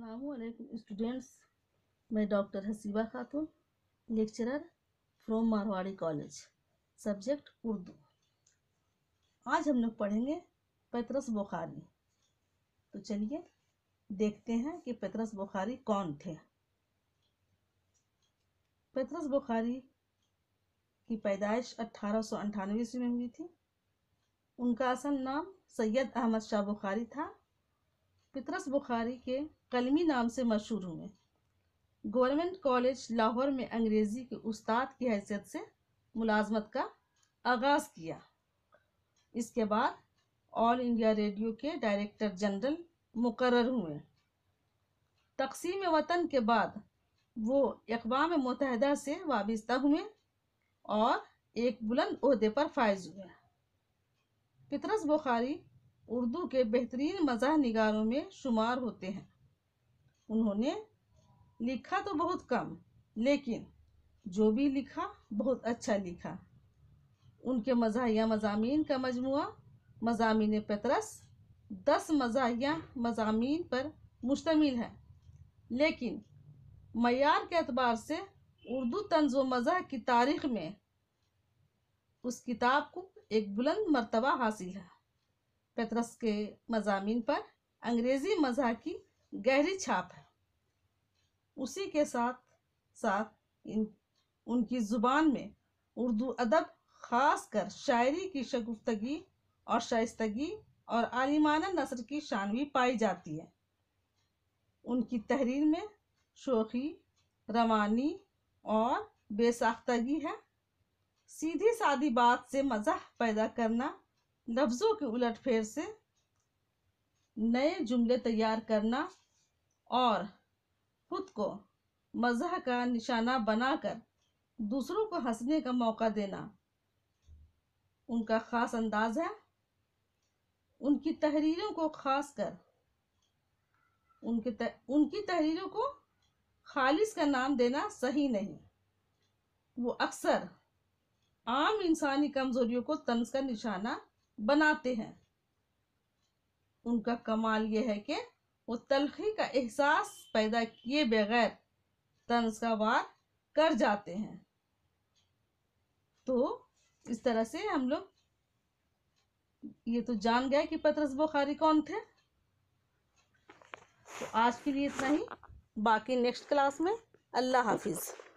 असलकुम स्टूडेंट्स मैं doctor Haseeba Khatoon lecturer from Marwari college subject Urdu आज हम लोग पढ़ेंगे पेतरस बुखारी तो चलिए देखते हैं कि पैतरस बुखारी कौन थे पेतरस बुखारी की पैदाइश अट्ठारह ईस्वी में हुई थी उनका असल नाम सैयद अहमद शाह बुखारी था पितरस बुखारी के कलमी नाम से मशहूर हुए गवर्नमेंट कॉलेज लाहौर में अंग्रेज़ी के उस्ताद की हैसियत से मुलाजमत का आगाज़ किया इसके बाद ऑल इंडिया रेडियो के डायरेक्टर जनरल मुकर हुए तकसीम वतन के बाद वो अकवाम मतहदा से वाबस्ता हुए और एक बुलंद अहदे पर फायज हुए पितरस बुखारी उर्दू के बेहतरीन मजा निगारों में शुमार होते हैं उन्होंने लिखा तो बहुत कम लेकिन जो भी लिखा बहुत अच्छा लिखा उनके मजाया मजामी का मजमु मजामी पतरस दस मजाया मजामी पर मुश्तमिल है लेकिन मैार के अतबार से उर्दू तंज व मजा की तारीख में उस किताब को एक बुलंद मरतबा हासिल है पेतरस के मजामिन पर अंग्रेज़ी मजह की गहरी छाप है उसी के साथ साथ इन उनकी ज़ुबान में उर्दू अदब ख़ास कर शायरी की शगुफ्तगी और शाइस्तगी और आलिमाना नसर की शानवी पाई जाती है उनकी तहरीर में शोखी रवानी और बेसाख्तगी है सीधी सादी बात से मजा पैदा करना लफ्ज़ों के उलट फेर से नए जुमले तैयार करना और खुद को मज़ह का निशाना बनाकर दूसरों को हंसने का मौका देना उनका ख़ास अंदाज है उनकी तहरीरों को खास कर उनके त, उनकी तहरीरों को खालिस का नाम देना सही नहीं वो अक्सर आम इंसानी कमज़ोरियों को तंज का निशाना बनाते हैं उनका कमाल यह है कि वो तलखी का एहसास पैदा किए बगैर तंज का वार कर जाते हैं तो इस तरह से हम लोग ये तो जान गए कि पतरस बुखारी कौन थे तो आज के लिए इतना ही बाकी नेक्स्ट क्लास में अल्लाह हाफिज़